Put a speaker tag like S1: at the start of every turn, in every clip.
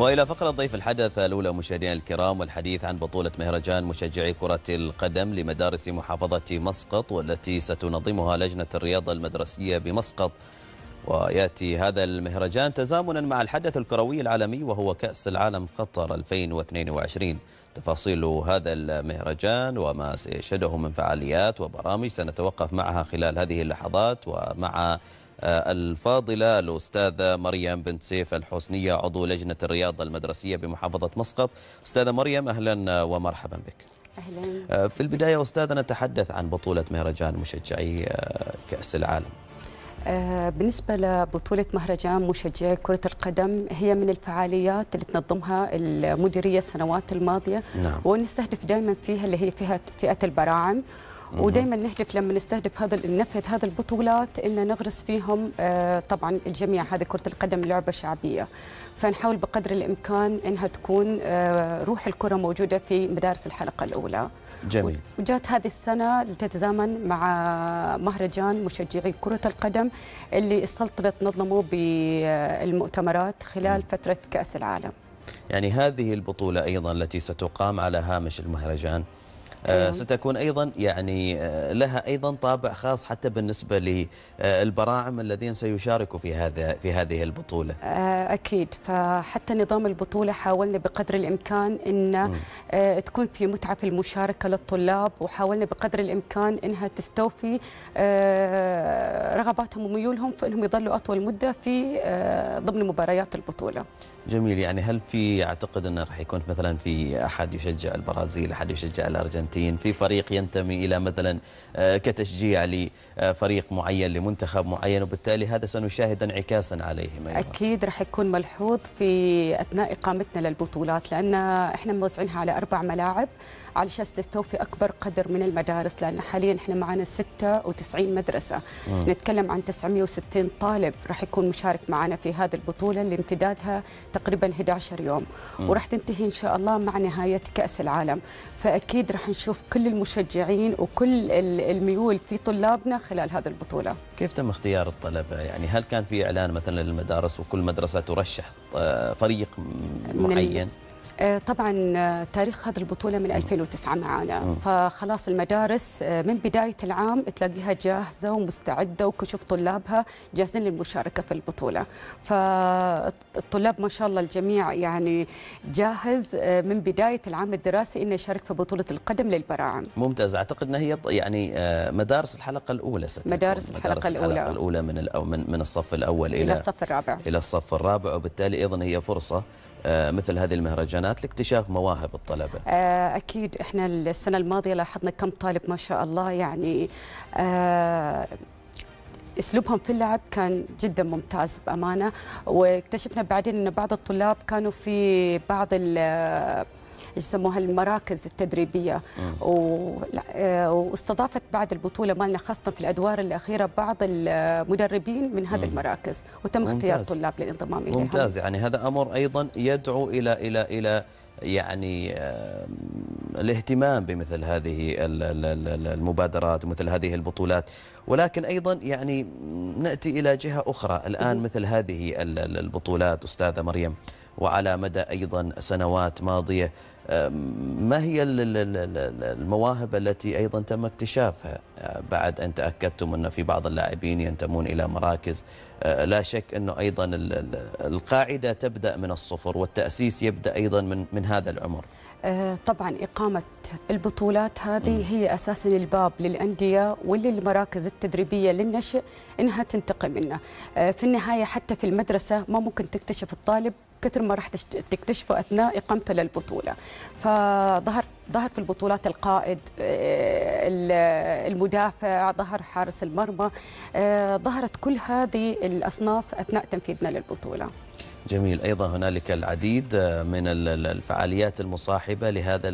S1: والى فقره ضيف الحدث الاولى مشاهدينا الكرام والحديث عن بطوله مهرجان مشجعي كره القدم لمدارس محافظه مسقط والتي ستنظمها لجنه الرياضه المدرسيه بمسقط وياتي هذا المهرجان تزامنا مع الحدث الكروي العالمي وهو كاس العالم قطر 2022 تفاصيل هذا المهرجان وما سيشهده من فعاليات وبرامج سنتوقف معها خلال هذه اللحظات ومع آه، الفاضلة الأستاذة مريم بنت سيف الحسنية عضو لجنة الرياضة المدرسية بمحافظة مسقط أستاذة مريم أهلا آه، ومرحبا بك
S2: أهلا آه،
S1: في البداية أستاذة نتحدث عن بطولة مهرجان مشجعي كأس العالم
S2: بالنسبة لبطولة مهرجان مشجعي كرة القدم هي من الفعاليات اللي تنظمها المديرية السنوات الماضية نعم. ونستهدف دائما فيها اللي هي فئة البراعم ودائما نهدف لما نستهدف هذا ننفذ هذه البطولات ان نغرس فيهم آه، طبعا الجميع هذه كره القدم لعبه شعبيه فنحاول بقدر الامكان انها تكون آه، روح الكره موجوده في مدارس الحلقه الاولى جميل وجات هذه السنه لتتزامن مع مهرجان مشجعي كره القدم اللي السلطنه نظمه بالمؤتمرات خلال فتره كاس العالم
S1: يعني هذه البطوله ايضا التي ستقام على هامش المهرجان آه، أيوة. ستكون أيضا يعني آه، لها أيضا طابع خاص حتى بالنسبة للبراعم آه، الذين سيشاركوا في هذا في هذه البطولة
S2: أكيد فحتى نظام البطولة حاولنا بقدر الإمكان أن تكون في متعة في المشاركة للطلاب وحاولنا بقدر الإمكان أنها تستوفي رغباتهم وميولهم في أنهم يظلوا أطول مدة في ضمن مباريات البطولة
S1: جميل يعني هل في أعتقد أنه راح يكون مثلا في أحد يشجع البرازيل أحد يشجع الأرجنتين الارجنتين في فريق ينتمي الى مثلا آه، كتشجيع لفريق معين لمنتخب معين وبالتالي هذا سنشاهد انعكاسا عليهم أيضا.
S2: اكيد راح يكون ملحوظ في اثناء اقامتنا للبطولات لان احنا موزعينها على اربع ملاعب علشان تستوفي اكبر قدر من المدارس لان حاليا احنا معنا 96 مدرسه مم. آه. نتكلم عن 960 طالب راح يكون مشارك معنا في هذه البطوله اللي امتدادها تقريبا 11 يوم آه. وراح تنتهي ان شاء الله مع نهايه كاس العالم فاكيد راح نشوف كل المشجعين وكل الميول في طلابنا خلال هذه البطوله
S1: كيف تم اختيار الطلبه يعني هل كان في اعلان مثلا للمدارس وكل مدرسه ترشح آه، فريق معين
S2: آه، طبعا آه، تاريخ هذه البطوله من 2009 معانا آه. فخلاص المدارس من بدايه العام تلاقيها جاهزه ومستعده وكشوف طلابها جاهزين للمشاركه في البطوله فالطلاب ما شاء الله الجميع يعني جاهز من بدايه العام الدراسي انه يشارك في بطوله القدم للبراعم
S1: ممتاز اعتقد انها هي يعني مدارس الحلقه الاولى ستكون مدارس الحلقه, مدارس الحلقة الاولى الاولى من من الصف الاول الى الصف الرابع الى الصف الرابع وبالتالي ايضا هي فرصه آه، مثل هذه المهرجانات لاكتشاف مواهب الطلبة
S2: آه، أكيد إحنا السنة الماضية لاحظنا كم طالب ما شاء الله يعني آه، اسلوبهم في اللعب كان جدا ممتاز بامانه واكتشفنا بعدين ان بعض الطلاب كانوا في بعض يسموها المراكز التدريبيه آه، واستضافت بعد البطوله مالنا خاصه في الادوار الاخيره بعض المدربين من هذه المراكز وتم اختيار طلاب للانضمام اليها ممتاز
S1: يعني هذا امر ايضا يدعو الى الى الى يعني الاهتمام بمثل هذه المبادرات ومثل هذه البطولات ولكن أيضا يعني نأتي إلى جهة أخرى الآن مثل هذه البطولات أستاذة مريم وعلى مدى أيضا سنوات ماضية ما هي المواهب التي أيضا تم اكتشافها آه، بعد أن تأكدتم أن في بعض اللاعبين ينتمون إلى مراكز آه، لا شك أنه أيضا القاعدة تبدأ من الصفر والتأسيس يبدأ أيضا من, من هذا العمر
S2: آه، طبعا إقامة البطولات هذه هي أساسا الباب للأندية وللمراكز التدريبية للنشء إنها تنتقي منه في النهاية حتى في المدرسة ما ممكن تكتشف الطالب كثر ما راح تكتشفه اثناء اقامته للبطوله فظهر ظهر في البطولات القائد آه، المدافع ظهر حارس المرمى آه، ظهرت كل هذه الاصناف اثناء تنفيذنا للبطوله
S1: جميل أيضا هنالك العديد من الفعاليات المصاحبة لهذا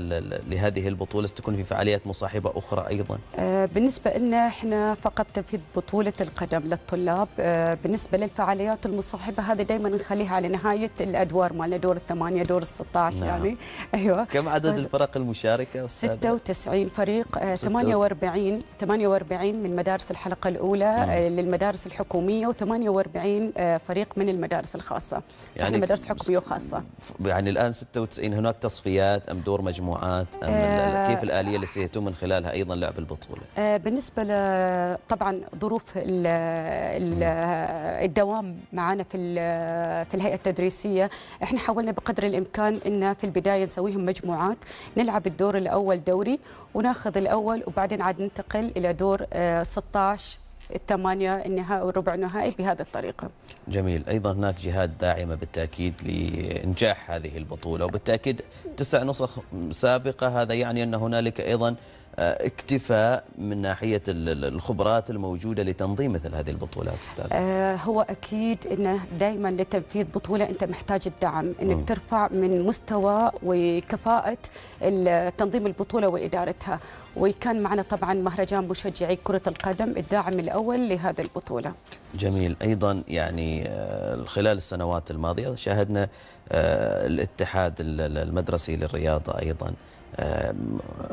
S1: لهذه البطولة ستكون في فعاليات مصاحبة أخرى أيضا
S2: آه، بالنسبة لنا إحنا فقط في بطولة القدم للطلاب آه، بالنسبة للفعاليات المصاحبة هذا دائما نخليها على نهاية الأدوار مالنا دور الثمانية دور ال16 نعم. يعني أيوة
S1: كم عدد آه، الفرق المشاركة
S2: 96 فريق 48 48 من مدارس الحلقة الأولى نعم. للمدارس الحكومية و48 فريق من المدارس الخاصة يعني مدارس حكوميه وخاصه
S1: يعني الان 96 هناك تصفيات ام دور مجموعات ام آه كيف الاليه اللي سيتم من خلالها ايضا لعب البطوله؟
S2: آه بالنسبه طبعا ظروف الـ الـ الدوام معنا في في الهيئه التدريسيه احنا حاولنا بقدر الامكان ان في البدايه نسويهم مجموعات نلعب الدور الاول دوري وناخذ الاول وبعدين عاد ننتقل الى دور 16 آه، الثمانيه النهائي والربع النهائي بهذه الطريقه.
S1: جميل، ايضا هناك جهات داعمه بالتاكيد لانجاح هذه البطوله وبالتاكيد تسع نسخ سابقه هذا يعني ان هنالك ايضا آه، اكتفاء من ناحية الخبرات الموجودة لتنظيم مثل هذه البطولات أستاذ
S2: آه، هو أكيد أنه دائما لتنفيذ بطولة أنت محتاج الدعم أنك ترفع من مستوى وكفاءة تنظيم البطولة وإدارتها وكان معنا طبعا مهرجان مشجعي كرة القدم الداعم الأول لهذه البطولة
S1: جميل أيضا يعني آه، خلال السنوات الماضية شاهدنا آه، الاتحاد المدرسي للرياضة أيضا آه،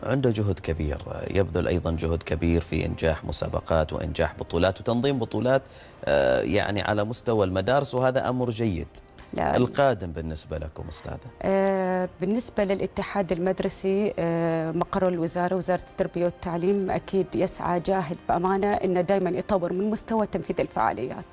S1: عنده جهد كبير يبذل أيضا جهد كبير في إنجاح مسابقات وإنجاح بطولات وتنظيم بطولات آه، يعني على مستوى المدارس وهذا أمر جيد لا. القادم بالنسبة لكم أستاذة
S2: آه بالنسبة للاتحاد المدرسي آه مقر الوزارة وزارة التربية والتعليم أكيد يسعى جاهد بأمانة أنه دائما يطور من مستوى تنفيذ الفعاليات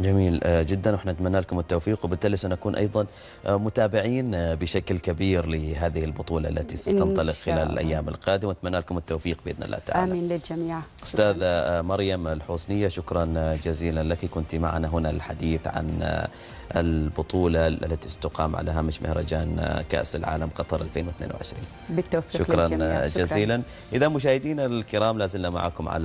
S1: جميل آه، جدا ونحن نتمنى لكم التوفيق وبالتالي سنكون ايضا آه، متابعين آه، بشكل كبير لهذه البطوله التي ستنطلق خلال الايام القادمه ونتمنى لكم التوفيق باذن الله تعالى
S2: امين للجميع
S1: استاذه مريم الحسنيه شكرا جزيلا لك كنت معنا هنا الحديث عن البطولة التي ستقام على هامش مهرجان كأس العالم قطر 2022
S2: بالتوفيق شكرا للجميع. شكرا جزيلا
S1: إذا مشاهدينا الكرام لازلنا معكم على